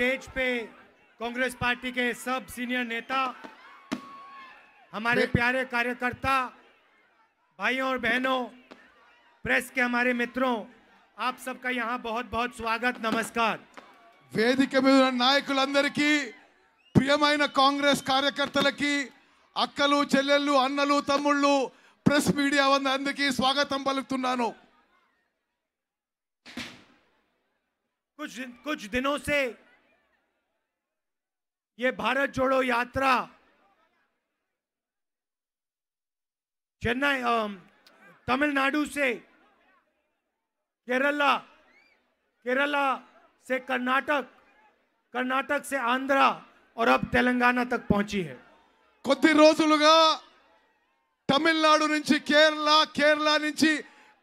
Stage पे Congress party के सब सीनियर नेता हमारे प्यारे कार्यकर्ता भाइयों और बहनों प्रेस के हमारे मित्रों आप सबका यहाँ बहुत बहुत स्वागत नमस्कार వేదిక మీద ఉన్న నాయకులందరికీ ప్రియమైన కాంగ్రెస్ కార్యకర్తలకి అక్కలు చెల్లెళ్ళు అన్నలు తమ్ముళ్ళు ప్రెస్ మీడియా అందరికీ स्वागत పలుకుతున్నాను कुछ कुछ दिनों से ये भारत जोड़ो यात्रा चेन्नई तमिलनाडु से केरला केरला से कर्नाटक कर्नाटक से आंध्रा और अब तेलंगाना तक पहुंची है कुछ रोजल तमिलनाडु नीचे केरला केरला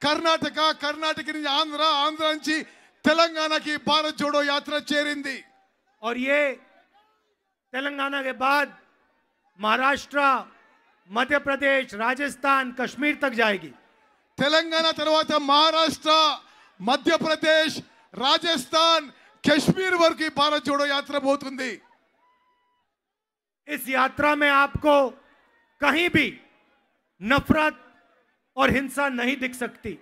कर्नाटक कर्नाटक आंध्र आंध्र नीचे तेलंगाना की भारत जोड़ो यात्रा चेरी और ये तेलंगाना के बाद महाराष्ट्र मध्य प्रदेश राजस्थान कश्मीर तक जाएगी तेलंगाना तरवा महाराष्ट्र मध्य प्रदेश राजस्थान कश्मीर वर की भारत जोड़ो यात्रा बहुत इस यात्रा में आपको कहीं भी नफरत और हिंसा नहीं दिख सकती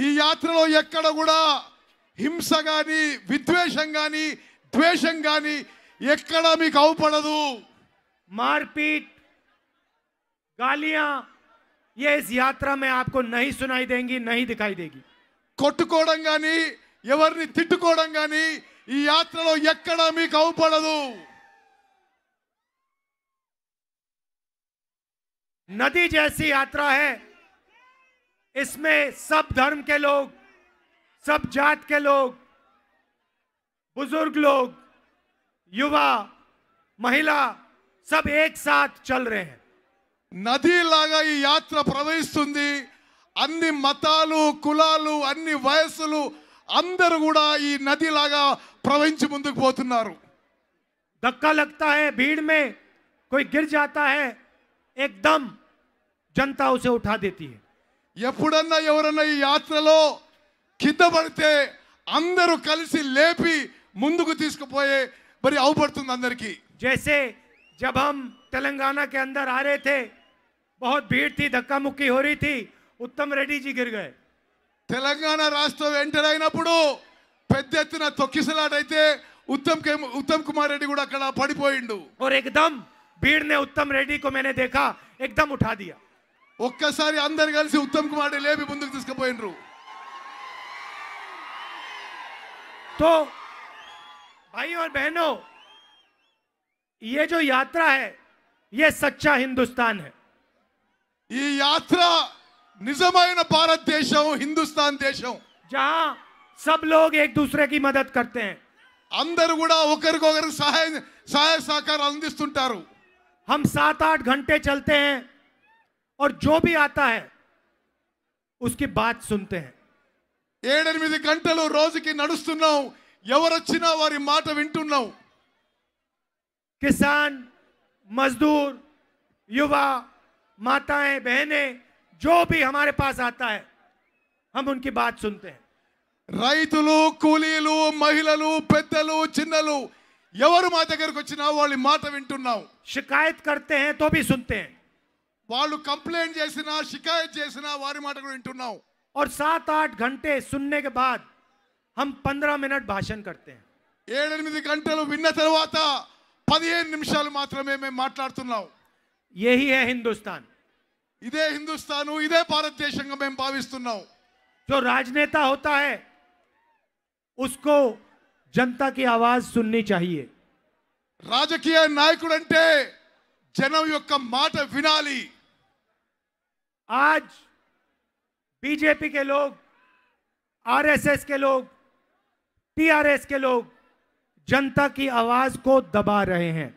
यात्रा एक्ड़ा हिंसा गानी विद्वेष गानी द्वेषं गानी मारपीट गालियां ये इस यात्रा में आपको नहीं सुनाई देंगी नहीं दिखाई देगी కొట్టుకోవడం కానీ यात्रा తిట్టుకోవడం नदी जैसी यात्रा है इसमें सब धर्म के लोग सब जात के लोग बुजुर्ग लोग युवा మహిళా సబ్ ఏక్ సాత్ చల్ రే నది లాగా ఈ యాత్ర ప్రవహిస్తుంది అన్ని మతాలు కులాలు అన్ని వయస్సులు అందరూ కూడా ఈ నది లాగా ప్రవహించి ముందుకు పోతున్నారు ధక్కా లగ్తా హై భీడ్ మే కోయి గిర్ జాతా హై ఏకదమ్ జనతా ఉసే ఉఠా దేతీ హై ఎప్పుడన్నా ఎవరన్నా ఈ యాత్రలో కింద పడితే అందరూ కలిసి లేపి ముందుకు తీసుకుపోయే बरी అవబడుతుంది అందరికి. Jesse, जब हम तेलंगाना के अंदर आ रहे थे बहुत भीड़ थी धक्का मुक्की हो रही थी उत्तम रेड्डी जी गिर गए. तेलंगाना रास्ते एंटर అయినప్పుడు పెద్ద ఎత్తిన తోక్కిసలాటైతే उत्तम కే ఉత్తం కుమార్ రెడ్డి కూడా అక్కడ పడిపోయిండు. ఒరేయ్ एकदम भीड़నే ఉత్తం రెడ్డి కో मैंने देखा एकदम उठा दिया. ఓకసారి అందరు కలిసి ఉత్తం కుమార్ రెడ్డి లేపి ముందుకి తీసుకొ పోయిండు. తో भाई और बहनों ये जो यात्रा है ये सच्चा हिंदुस्तान है ये यात्रा निजమైన भारत देश हिंदुस्तान देश जहां सब लोग एक दूसरे की मदद करते हैं अंदर కూడా ఒకరికొకరు सहाय सहाय सहकार हम सात आठ घंटे चलते हैं और जो भी आता है उसकी बात सुनते हैं ఏడెనిమిది रोज की నడుస్తున్నాం ఎవరొచ్చినా వారి మాట వింటున్నాం किसान मजदूर युवा माताएं बहनें जो भी हमारे पास आता है हम उनकी बात सुनते हैं రైతులు కూలీలు మహిళలు పెద్దలు చిన్నలు ఎవరు మా దగ్గరకు వచ్చినా వాళ్ళ మాట వింటున్నాం शिकायत करते हैं तो भी सुनते हैं వాళ్ళు కంప్లైంట్ చేసినా షికాయత్ చేసినా వారి మాట కూడా వింటున్నాం और सात आठ घंटे सुनने के बाद हम पंद्रह मिनट भाषण करते हैं गंटल विन तरह पद निषाला यही है हिंदुस्तान इधे हिंदुस्तान इधे भारत देश भावस्ना जो राजनेता होता है उसको जनता की आवाज सुननी चाहिए राजकीय नायक जन ओकर विन आज बीजेपी के लोग आरएसएस के लोग टीआरएस के लोग जनता की आवाज को दबा रहे हैं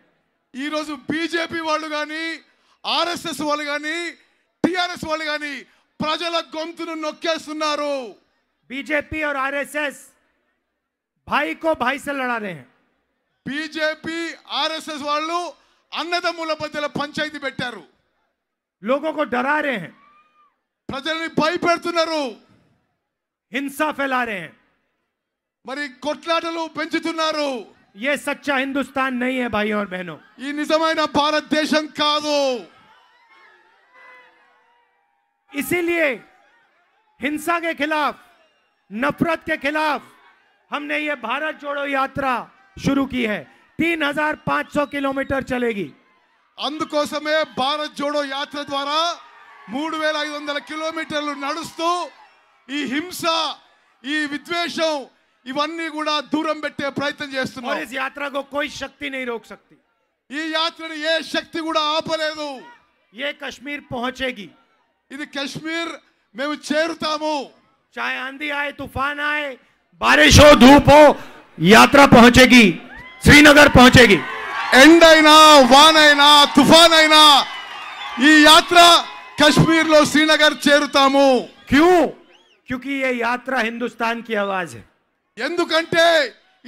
बीजेपी वालू यानी आरएसएस वाले यानी टीआरएस वाले प्रजा गुंत नौकेस्ट बीजेपी और आरएसएस भाई को भाई से लड़ा रहे हैं बीजेपी आरएसएस वालू अन्नदूल मध्य पंचायती बैठार लोगों को डरा रहे हैं प्रजल भयपड़ हिंसा फैला रहे हैं మరి కొట్లాడలు పెంచుతున్నారు ఏ సచ్చా హిందుస్థాన్ నహీ హై భాయ్ ఔర్ బహనో ఈ ని సమయ నా బారత్ దేశం కాదు ఇసి liye హింసా కే ఖিলাఫ్ నఫరత్ కే ఖিলাఫ్ हमने ये भारत जोड़ो यात्रा शुरू की है 3500 కిలోమీటర్ چلے گی అండ్ కోసమే భారత్ జోడో యాత్ర ద్వారా 3500 కిలోమీటర్ నడుస్తూ ఈ హింస ఈ విద్వేషం ఇవన్నీ కూడా దూరం పెట్టే ప్రయత్నం చేస్తున్నారు కానీ యాత్రగొ కోయి శక్తి నై రోక్ సక్తి ఈ యాత్రని ఏ శక్తి కూడా ఆపలేదు ఏ కాశ్మీర్ పోచేగి ఇది కాశ్మీర్ మేము చేర్చుతాము ఛాయ అంది aaye తుఫాన్ aaye बारिश हो धूप हो यात्रा पहुंचेगी श्रीनगर पहुंचेगी एंड द इनाव वानaina तूफानaina ఈ యాత్ర కాశ్మీర్ లో श्रीनगर చేర్చుతాము క్యూ క్యూకి ఏ యాత్ర హిందుస్థాన్ కి awaaz hai ఎందుకంటే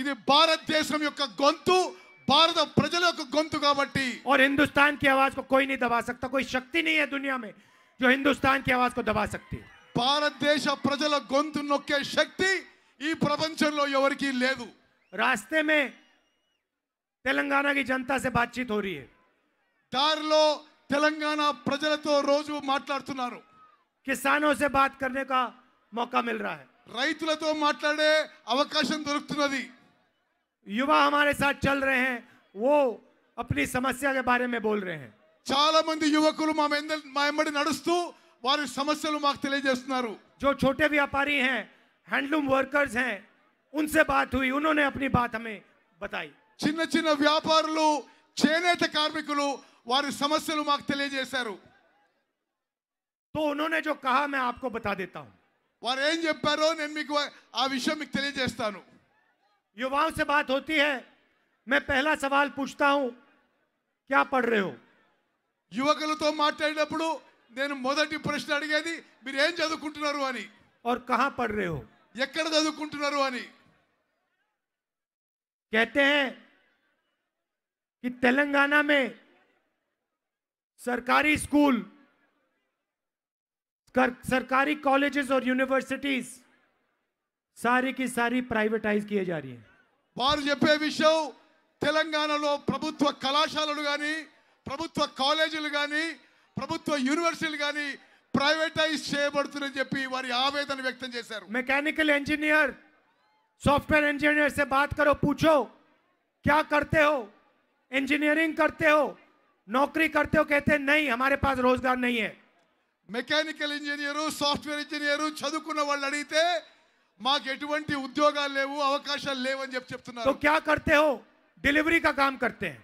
ఇది భారతదేశం యొక్క గొంతు భారత ప్రజల యొక్క గొంతు కాబట్టి और हिंदुस्तान की आवाज को कोई नहीं दबा सकता कोई शक्ति नहीं है दुनिया में जो हिंदुस्तान की आवाज को दबा सकती है భారతదేశ ప్రజల గొంతు నొక్కే శక్తి ఈ ప్రపంచంలో ఎవరికీ లేదు रास्ते में తెలంగాణ की जनता से बातचीत हो रही है దారిలో తెలంగాణ ప్రజలతో రోజు మాట్లాడుతున్నారు किसानों से बात करने का मौका मिल रहा है రైతులతో మాట్లాడే అవకాశం దొరుకుతున్నది యువ హమారే సాల్ చల్ రహే హే वो अपनी समस्या के बारे में बोल रहे हैं చాలా మంది యువకులు మా మై ఎండి నడుస్తో వారి సమస్యలు మాకు తెలియజేస్తున్నారు జో చోటే వ్యాపారి హే హ్యాండ్లూమ్ వర్కర్స్ హే ఉన్సే బాత్ హుయీ ఉనోనే అప్ని బాత్ హమే బతాయీ చిన్నచిన్న వ్యాపారులు చేనేత కార్మికులు వారి సమస్యలు మాకు తెలియజేశారు తో ఉనోనే జో కహా మే ఆప్కో బతా deta hu युवाओं से बात होती है मैं पहला सवाल पूछता हूं क्या पढ़ रहे हो युवक तो माटे मोदी प्रश्न अड़गे चुनाव और कहा पढ़ रहे हो कहते हैं कि तेलंगाना में सरकारी स्कूल कर, सरकारी कॉलेजेस और यूनिवर्सिटीज सारी की सारी प्राइवेटाइज किए जा रही है वो चपे विषय प्रभुत्व कलाशाल प्रभुत्व कॉलेज प्रभुत्व यूनिवर्सिटी प्राइवेटाइज़ वारी आवेदन व्यक्त मैकेनिकल इंजीनियर सॉफ्टवेयर इंजीनियर से बात करो पूछो क्या करते हो इंजीनियरिंग करते हो नौकरी करते हो कहते नहीं हमारे पास रोजगार नहीं है मैकेनिकल इंजीनियर हो सॉफ्टवेयर इंजीनियर हो चదువుకున్న వాళ్ళని అడిగితే మాకు ఎంతటి ఉద్యోగాలు లేవు అవకాశాలు లేవు అని చెప్పి చెప్తున్నారు तो क्या करते हो डिलीवरी का काम करते हैं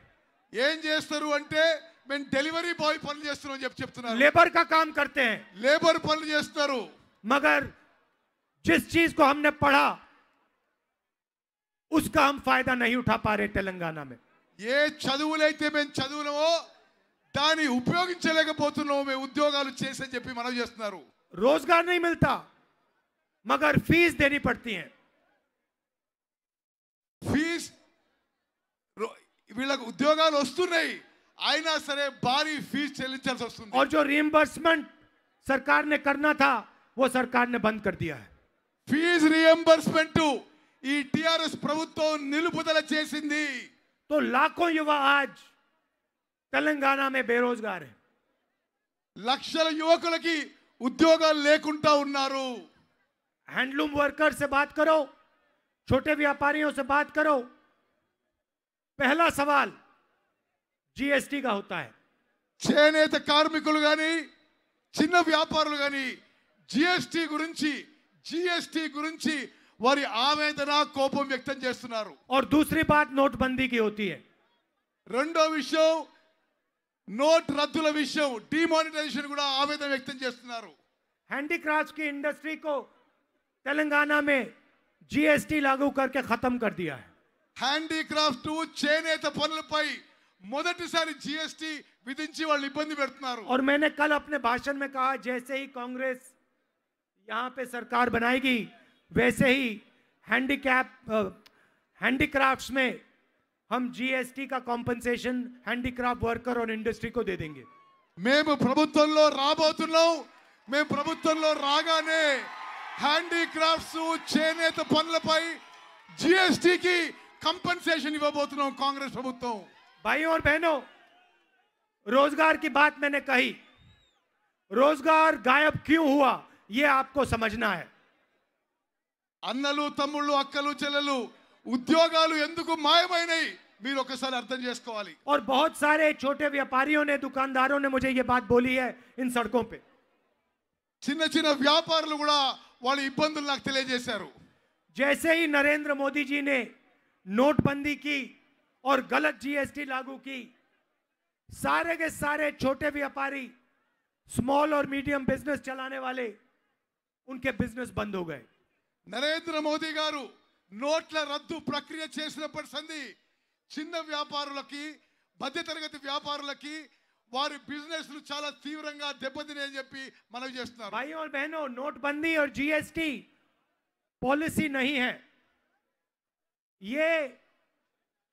ఏం చేస్తారు అంటే నేను డెలివరీ బాయ్ పని చేస్తున్నాను అని చెప్పి చెప్తున్నారు లేబర్ కాంక్ కర్తే ہیں لیبر پرل చేస్తున్నாரு मगर जिस चीज को हमने पढ़ा उसका हम फायदा नहीं उठा पा रहे तेलंगाना में ये చదువులేతే నేను చదువులమో दाँ उपयोग उद्योग मन रोजगार नहीं मिलता मगर फीस देनी पड़ती है फीस वील उद्योग आईना सर भारी फीस चल और जो रिएंबर्समेंट सरकार ने करना था वो सरकार ने बंद कर दिया है फीस रिएंबर्समेंट प्रभुत्व निपदल तो लाखों युवा आज में बेरोजगार है లక్షల युवक ఉద్యోగాలు లేకుంటా ఉన్నారు హ్యాండ్లూమ్ వర్కర్ సే బాత్ కరో छोटे व्यापारियों से बात करो पहला सवाल जीएसटी का होता है चेनेत कार्मिकीएसटी जीएसटी वारी आवेदना कोपम व्यक्त और दूसरी बात नोटबंदी की होती है रो विषय नोट रद्दల విషయం డిమోనటైజేషన్ కూడా ఆవేదన వ్యక్తం చేస్తున్నారు హ్యాండీక్రాఫ్ట్స్ కి ఇండస్ట్రీ కో తెలంగాణా మే జీఎస్టీ లాగు కర్కే ఖతం కర్ దియా హ్యాండీక్రాఫ్ట్స్ టు చేనేత పన్నుల పై మొదటిసారి జీఎస్టీ విధించి వాళ్ళని ఇబ్బంది పెడుతున్నారు aur maine kal apne bhashan mein kaha jaise hi congress yahan pe sarkar banayegi waise hi handicap handicrafts mein हम जीएसटी का कॉम्पनसेशन हैंडीक्राफ्ट वर्कर और इंडस्ट्री को दे देंगे मैं ప్రభుత్వంలో రాబోతున్నాం మేము ప్రభుత్వంలో రాగానే హ్యాండీక్రాఫ్ట్స్ చేనేత कंपनसेशन ఇవ్వబోతున్నాం कांग्रेस ప్రభుత్వం भाइयों और बहनों रोजगार की बात मैंने कही रोजगार गायब क्यों हुआ ये आपको समझना है अन्नलू तमुलू अक्कलू चलू उद्योग ఎందుకు మాయమైనవి और बहुत सारे छोटे व्यापारियों ने दुकानदारों ने मुझे ये बात बोली है इन सड़कों पे చిన్న చిన్న వ్యాపారులు కూడా जैसे ही नरेंद्र मोदी जी ने नोटबंदी की और गलत जीएसटी लागू की सारे के सारे छोटे व्यापारी स्मॉल और मीडियम बिजनेस चलाने वाले उनके बिजनेस बंद हो गए नरेंद्र मोदी गारू नोट रू प्रक्रिया చేసినప్పటి च्यापार मध्य तरगति व्यापार తరగతి వ్యాపారులకి వారి బిజినెస్ లు చాలా भाई और बहनों नोटबंदी और जीएसटी पॉलिसी नहीं है ये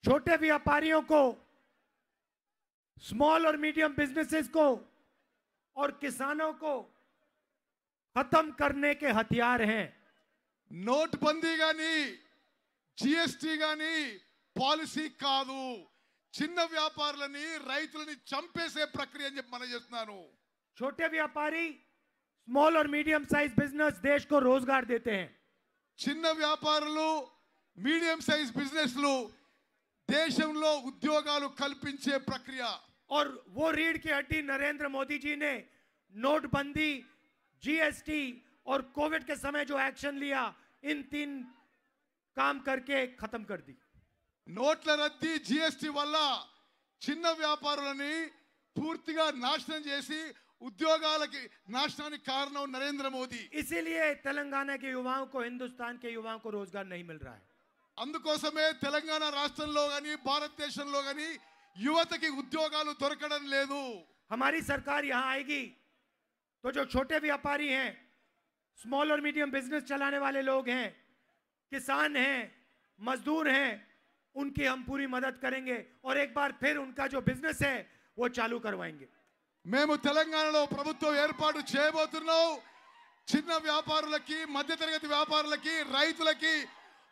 छोटे व्यापारियों को स्मॉल और मीडियम बिजनेसेस को और किसानों को खत्म करने के हथियार हैं नोटबंदी का नहीं जीएसटी यानी पॉलिसी का चंपेसे प्रक्रिया छोटे व्यापारी स्मॉल और मीडियम साइज बिजनेस देश को रोजगार देते हैं चिन्ह व्यापार मीडियम साइज बिजनेस देश उद्योग कल प्रक्रिया और वो रीढ़ की हड्डी नरेंद्र मोदी जी ने नोटबंदी जीएसटी और कोविड के समय जो एक्शन लिया इन तीन काम करके खत्म कर दी नोट रद्दी जीएसटी वाला चिन्ह व्यापार नाशन उद्योग कारण नरेंद्र मोदी इसीलिए तेलंगाना के युवाओं को हिंदुस्तान के युवाओं को रोजगार नहीं मिल रहा है అందుకోసమే తెలంగాణ రాష్ట్రంలో గాని భారతదేశంలో గాని యువతకి ఉద్యోగాలు దొరకడం हमारी सरकार यहाँ आएगी तो जो छोटे व्यापारी हैं स्मॉल और मीडियम बिजनेस चलाने वाले लोग हैं किसान हैं मजदूर हैं उनकी हम पूरी मदद करेंगे और एक बार फिर उनका जो बिजनेस है वो चालू करवाएंगे మేము తెలంగాణలో ప్రభుత్వం ఏర్పాటు చేయబోతున్నాం చిన్న వ్యాపారులకి మధ్యతరగతి వ్యాపారులకి రైతులకి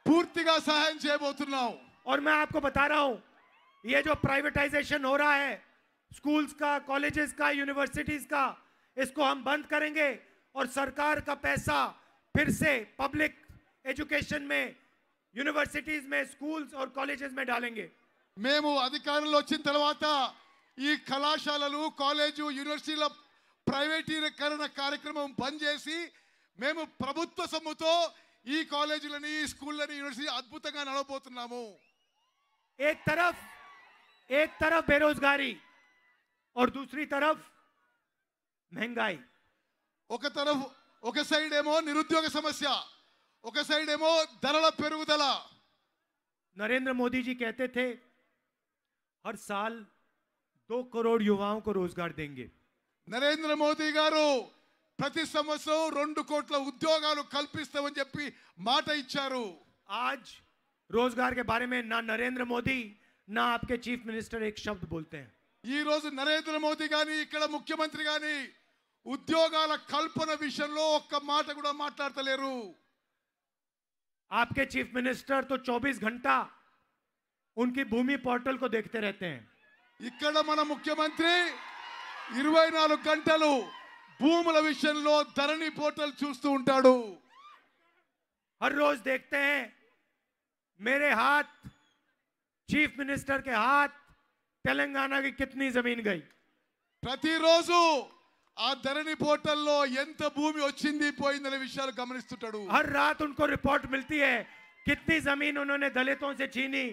పూర్తిగా సహాయం చేయబోతున్నాం और मैं आपको बता रहा हूं ये जो प्राइवेटाइजेशन हो रहा है स्कूल्स का कॉलेजेस का यूनिवर्सिटीज का इसको हम बंद करेंगे और सरकार का पैसा फिर से पब्लिक ఎడ్యుకేషన్ మే యూనివర్సిటీస్ మే స్కూల్స్ ఆర్ కాలేజెస్ మే డాలేంగే మేము అధికారంలో వచ్చిన తర్వాత ఈ కళాశాలలు కాలేజు యూనివర్సిటీల ప్రైవేటీకరణ కార్యక్రమం బంద్ చేసి మేము ప్రభుత్వ సొమ్ముతో ఈ కాలేజీలని ఈ స్కూళ్ళని యూనివర్సిటీ అద్భుతంగా నడవబోతున్నాము एक तरफ एक तरफ बेरोजगारी और दूसरी तरफ महंगाई ఒక తరఫ్ ఒక సైడ్ ఏమో నిరుద్యోగ సమస్య ఒక సైడేమో దరల పెరుగదల నరేంద్ర మోదిజీ కేతేతే హర్ సాల్ 2 కోరోడ్ యోగావు కో రోజ్గార్ దేంగే నరేంద్ర మోదిగారు ప్రతి సంవత్సరం 2 కోటిల ఉద్యోగాలను కల్పస్తామని చెప్పి మాట ఇచ్చారు आज रोजगार के बारे में ना नरेंद्र मोदी ना आपके चीफ मिनिस्टर एक शब्द बोलते हैं जी रोज नरेंद्र मोदी గాని ఇక్కడ ముఖ్యమంత్రి గాని ఉద్యోగాల కల్పన విషయంలో ఒక్క మాట కూడా మాట్లాడతలేరు आपके चीफ मिनिस्टर तो 24 घंटा उनकी भूमि पोर्टल को देखते रहते हैं मन मुख्यमंत्री ముఖ్యమంత్రి 24 भूम विषय में धरणी पोर्टल చూస్తూ ఉంటాడు हर रोज देखते हैं मेरे हाथ चीफ मिनिस्टर के हाथ तेलंगाना की कितनी जमीन गई प्रतिरोजू ఆ ధరణి పోర్టల్లో ఎంత భూమి వచ్చింది పోయిందనే విషయాలు గమనిస్తుంటాడు హర్ రాత్ ఉన్కో రిపోర్ట్ మిల్తీ है కిత్ని జమీన్ ఉన్నోనే దళితో సే చీని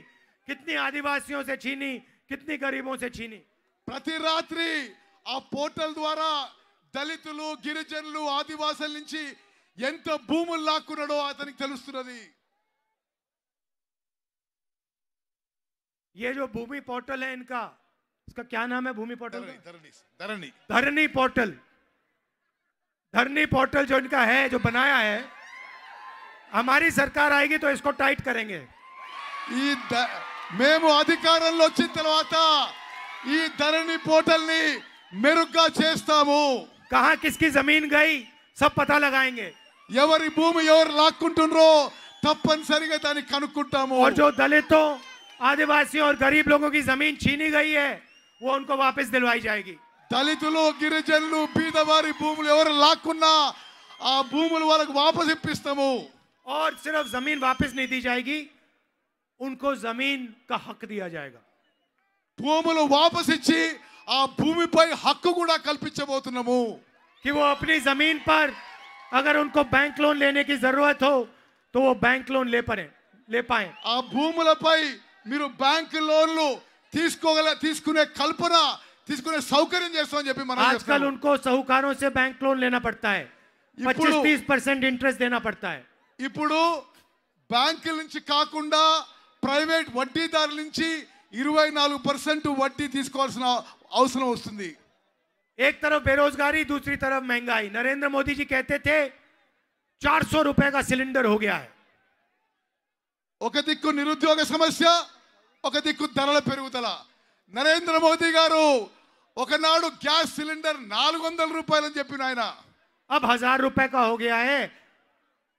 కిత్ని ఆదివాసియో సే చీని కిత్ని గరీబో సే చీని ప్రతి రాత్రి ఆ పోర్టల్ ద్వారా దళితులు గిరిజనులు ఆదివాసుల నుంచి ఎంత భూములు లాక్కున్నాడో అతనికి తెలుస్తున్నది ये భూమి పోర్టల్ पोर्टल इसका क्या नाम है Bhoomi portal Dharani Dharani portal Dharani portal जो इनका है जो बनाया है हमारी सरकार आएगी तो इसको टाइट करेंगे मेम अधिकार धरनी पोर्टल ఈ ధరణి పోర్టల్ ని మెరుగ్గా చేస్తాము కహా కిస్కి జమీన్ గై సబ్ పతా లగాएंगे ఎవరి భూమి ఎవరు లాక్కుంటున్నారో తప్పనిసరిగా దాన్ని और जो दलितों आदिवासियों और गरीब लोगों की जमीन छीनी गई है वो उनको वापस दिलवाई जाएगी दलित गिरीजन బీదవారి భూములు लाखना లాక్కున్నా ఆ భూములు और सिर्फ जमीन वापस नहीं दी जाएगी उनको जमीन का हक दिया जाएगा भूमि వాపస్ ఇచ్చి ఆ భూమిపై హక్కు కూడా కల్పించబోతున్నాము कि वो अपनी जमीन पर अगर उनको बैंक लोन लेने की जरूरत हो तो वो बैंक लोन ले पड़े ले पाए भूम భూములపై बैंक लोन लो తీసుకునే తీసుకోవనే కల్పన తీసుకునే సౌకర్యం చేస్తామని చెప్పి మనం చేస్తారు आजकल उनको साहूकारों से बैंक लोन लेना पड़ता है 25 30% इंटरेस्ट देना पड़ता है ఇప్పుడు బ్యాంకుల నుంచి కాకుండా ప్రైవేట్ వడ్డీదారుల నుంచి 24% వడ్డీ తీసుకోవాల్సిన అవసరం వస్తుంది ఏక taraf बेरोजगारी दूसरी तरफ महंगाई नरेंद्र मोदी जी कहते थे ₹400 का सिलेंडर हो गया है ओके तिकु నిరుద్యోగ సమస్య ఒక దిక్కు ధరల పెరుగుదల నరేంద్ర మోదీ గారు ఒకనాడు గ్యాస్ సిలిండర్ నాలుగు వందల అని చెప్పిన ఆయన అబ్ హజార్ రూపాయ కా హో గయా హే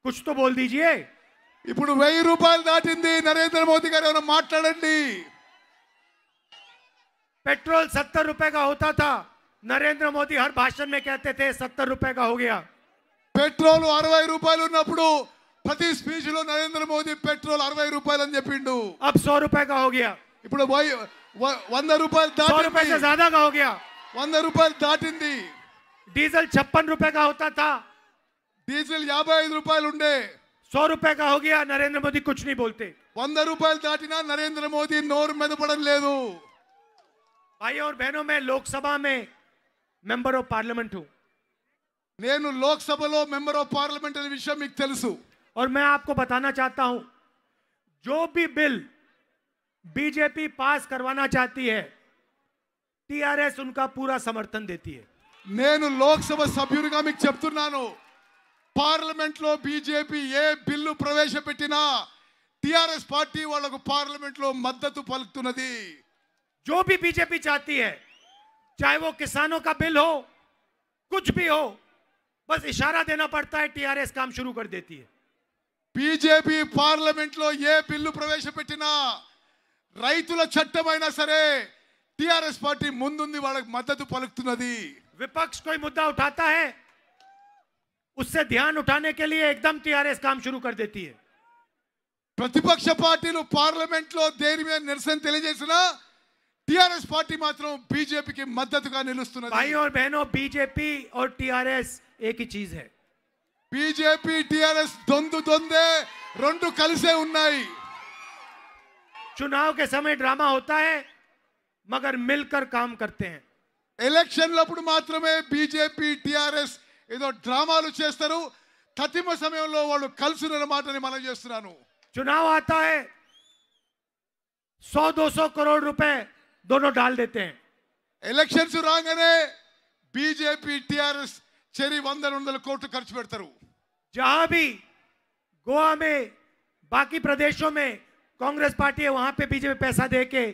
కుచ్ తో బోల్ దీజియే ఇప్పుడు వెయ్యి రూపాయలు దాటింది నరేంద్ర మోదీ గారు ఏమైనా మాట్లాడండి పెట్రోల్ సత్తర్ రూపాయ కా హోతా తా నరేంద్ర మోదీ హర్ भाषण మే कहते थे सत्तर रुपए का हो అరవై రూపాయలు ఉన్నప్పుడు ప్రతి స్పీచ్ లో నరేంద్ర మోదీ పెట్రోల్ అరవై రూపాయలు అని చెప్పిండు అబ్ సో రూపాయ ఇప్పుడు వంద రూపాయలు దాటి వంద రూపాయలు దాటింది డీజిల్ చప్పన్ రూపాయ డీజిల్ యాభై ఐదు రూపాయలు ఉండే సో రూపాయ కా నరేంద్ర మోదీ కుచ్ బోల్తే వంద రూపాయలు దాటినా నరేంద్ర మోదీ నోరు మెదపడం లేదు भाई और మే में लोकसभा में मेंबर ऑफ నేను లోక్సభలో మెంబర్ ఆఫ్ పార్లమెంట్ అనే విషయం మీకు తెలుసు और मैं आपको बताना चाहता हूं जो भी बिल बीजेपी पास करवाना चाहती है टीआरएस उनका पूरा समर्थन देती है నేను लोकसभा సభ్యుడిగా మీకు చెప్తున్నాను बीजेपी ये बिल प्रवेश ప్రవేశపెట్టినా టిఆర్ఎస్ పార్టీ వాళ్లకు పార్లమెంట్లో जो भी बीजेपी चाहती है चाहे वो किसानों का बिल हो कुछ भी हो बस इशारा देना पड़ता है टीआरएस काम शुरू कर देती है बीजेपी पार्लियामेंट लो ए बिल प्रवेश पेटीना ರೈತಲ ಚಟ್ಟమైన సరే ಟಿಆರ್ಎಸ್ ಪಾರ್ಟಿ ಮುಂದುಂದಿ ವಾಡಕ್ಕೆ ಮದತ್ತು ಪಲಕ್ತುನ್ನದಿ ವಿಪಕ್ಷಕ ಕೈ ಮುದ್ದಾ ಉಟಾತಹ ಉಸೇ ಧ್ಯಾನ್ ಉಟಾನೆ ಕೆ ಲಿಯೇ ಏಕ್দম ಟಿಆರ್ಎಸ್ ಕಾಮ್ ಶುರು ಕರ್ ದೇತೀ ಹ ಪ್ರತಿಪಕ್ಷ ಪಾರ್ಟಿಲು पार्लियामेंट ಲೋ ದೇರಿ ಮೇ ನಿರ್ಸನ್ ತೆಲಿ ಜೆಸನಾ ಟಿಆರ್ಎಸ್ ಪಾರ್ಟಿ ಮಾತ್ರಂ ಬಿಜೆಪಿ ಕಿ ಮದತ್ತು ಕಾ ನೆಲಸ್ತುನ್ನದಿ ಬಾಯೋ ಬೇನೋ ಬಿಜೆಪಿ ಔರ್ ಟಿಆರ್ಎಸ್ ಏಕ್ ಹಿ ಚೀಜ್ ಹ बीजेपी टीआरएस द्वंदे रू कल चुनाव के समय ड्रामा होता है मगर मिलकर काम करते हैं इलेक्शन में बीजेपी टीआरएस ड्रामा कतिम समय कल मन चुनाव आता है सौ दो सौ करोड़ रुपए दोनों डाल देते हैं इलेक्शन से बीजेपी टीआरएस चेरी वोट खर्च पड़ता जहां भी गोवा में बाकी प्रदेशों में कांग्रेस पार्टी है वहां पे बीजेपी पैसा दे के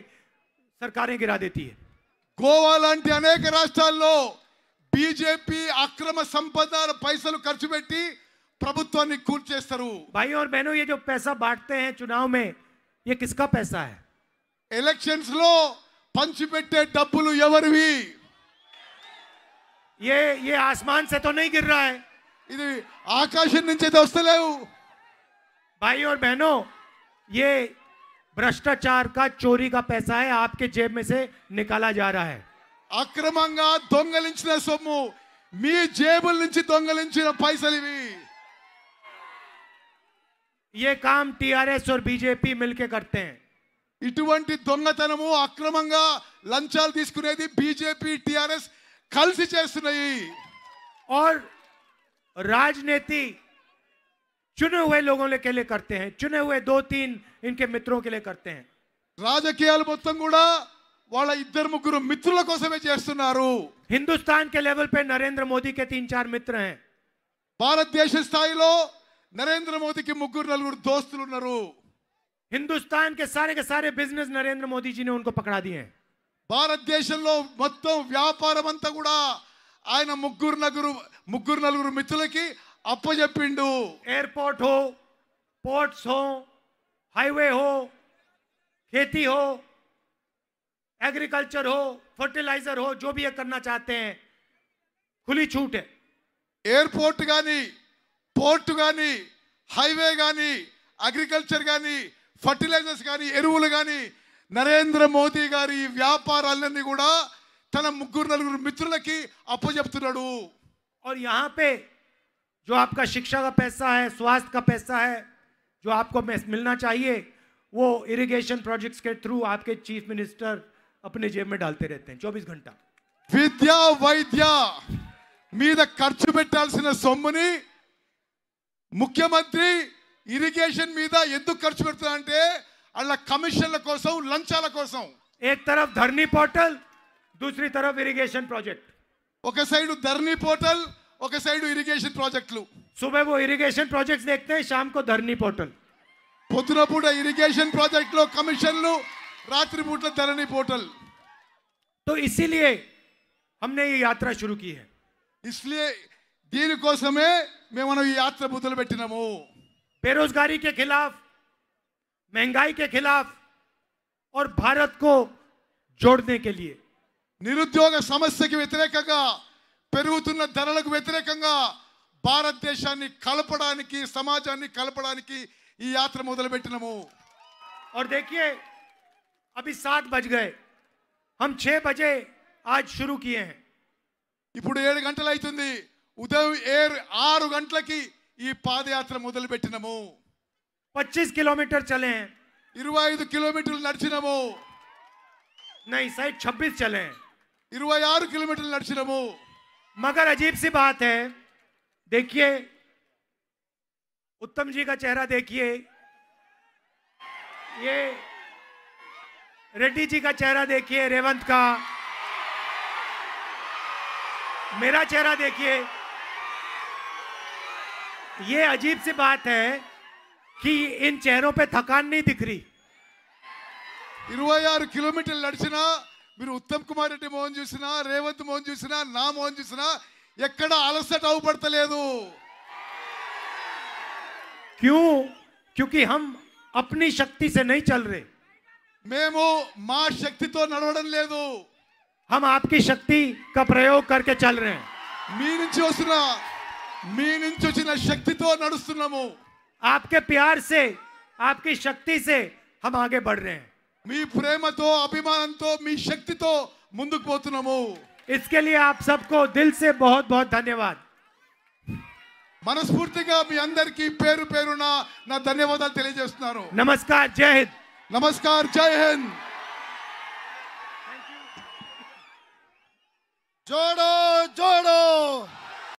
सरकारें गिरा देती है गोवा लाट अनेक राष्ट्र बीजेपी अक्रम संपदा पैसा खर्चपे प्रभुत् भाई और बहनों ये जो पैसा बांटते हैं चुनाव में ये किसका पैसा है इलेक्शन पंचपेटे डबूल ये ये आसमान से तो नहीं गिर रहा है ఇది ఆకాశం నుంచి అయితే వస్తలేవు भाई और बहनों ये भ्रष्टाचार का चोरी का पैसा है आपके जेब में से निकाला जा रहा है అక్రమంగా దొంగలించిన సొమ్ము మీ జేబుల నుంచి దొంగలించిన పైసలు ఇవి ये काम टीआरएस और बीजेपी मिलके करते हैं ఇటువంటి దొంగతనము అక్రమంగా లంచాలు తీసుకునేది బీజేపీ టిఆర్ఎస్ कल और राजनीति चुने हुए लोगों के लिए करते हैं चुने हुए दो तीन इनके मित्रों के लिए करते हैं राजकीय मतलब वाला इधर ఇద్దరు ముగ్గురు हिंदुस्तान के लेवल पे नरेंद्र मोदी के तीन चार मित्र हैं भारत देश నరేంద్ర नरेंद्र मोदी के దోస్తులు नोस्त हिंदुस्तान के सारे के सारे बिजनेस नरेंद्र मोदी जी ने उनको पकड़ा दिए हैं భారతదేశంలో మొత్తం వ్యాపారం అంతా కూడా ఆయన ముగ్గురు నలుగురు ముగ్గురు నలుగురు మిత్రులకి అప్పచెప్పిండు ఎయిర్పోర్ట్ హో పోర్ట్స్ హో హైవే హో खेती హో అగ్రికల్చర్ హో ఫర్టిలైజర్ హో जो भी ये करना चाहते ఎయిర్పోర్ట్ కానీ పోర్ట్ కానీ హైవే కానీ అగ్రికల్చర్ కానీ ఫర్టిలైజర్స్ కానీ ఎరువులు కానీ नरेंद्र मोदी गारी व्यापार तन मुगर नित्र की अजेतना और यहाँ पे जो आपका शिक्षा का पैसा है स्वास्थ्य का पैसा है जो आपको मिलना चाहिए वो इरिगेशन प्रोजेक्ट्स के थ्रू आपके चीफ मिनिस्टर अपने जेब में डालते रहते हैं चौबीस घंटा विद्या वैद्या खर्च पटा सोमनी मुख्यमंत्री इरीगेशन मीद खर्च पड़ता है అల్ల కమిషనర్ల కోసం లంచాల కోసం ఏ taraf ధర్ని పోర్టల్ दूसरी तरफ इरिगेशन प्रोजेक्ट ओके साइड ధర్ని పోర్టల్ ఒక సైడ్ ఇరిగేషన్ ప్రాజెక్ట్లు సుబహో ఇరిగేషన్ ప్రాజెక్ట్స్ دیکھتے సాయంకో ధర్ని పోర్టల్ పొద్రపూడ ఇరిగేషన్ ప్రాజెక్ట్ లో కమిషనలు రాత్రిపూట ధర్ని పోర్టల్ సో ఇసి liye हमने ये यात्रा शुरू की है इसलिए दीर्घ कोसमे మేము మన ఈ యాత్ర మొదలు పెట్టినము بے روزगारी के खिलाफ महंगाई के खिलाफ और भारत को जोड़ने के लिए నిరుద్యోగ సమస్యకి వ్యతిరేకంగా పెరుగుతున్న ధరలకు వ్యతిరేకంగా భారతదేశాన్ని కలపడానికి సమాజాన్ని కలపడానికి ఈ యాత్ర మొదలుపెట్టినము और देखिए अभी सात बज गए हम छह बजे आज शुरू किए हैं ఇప్పుడు ఏడు గంటలు అవుతుంది ఉదయం ఏడు ఆరు గంటలకి ఈ పాదయాత్ర మొదలుపెట్టినము पच्चीस किलोमीटर चले हैं तो किलोमीटर हमो नहीं साइड छब्बीस चले इरवाई आर किलोमीटर हमो मगर अजीब सी बात है देखिए उत्तम जी का चेहरा देखिए ये रेड्डी जी का चेहरा देखिए रेवंत का मेरा चेहरा देखिए ये अजीब सी बात है कि इन चेहरों पे थकान नहीं दिख रही इन किलोमीटर लड़चना उत्तम कुमार रेडि मोहन चूसा रेवंत मोहन चूसा ना मोहन चूसा एक् अलसट अव पड़े क्यों क्योंकि हम अपनी शक्ति से नहीं चल रहे मेमो मा शक्ति तो नड़वन ले हम आपकी शक्ति का प्रयोग करके चल रहे हैं मीन मीन शक्ति तो नड़स्तना आपके प्यार से आपकी शक्ति से हम आगे बढ़ रहे हैं मी प्रेम तो अभिमान तो मी शक्ति तो मुंदुक पोतनमो इसके लिए आप सबको दिल से बहुत बहुत धन्यवाद मनस्फूर्ति अंदर की पेर पेर ना, ना धन्यवाद नमस्कार जय हिंद नमस्कार जय हिंद जोड़ो जोड़ो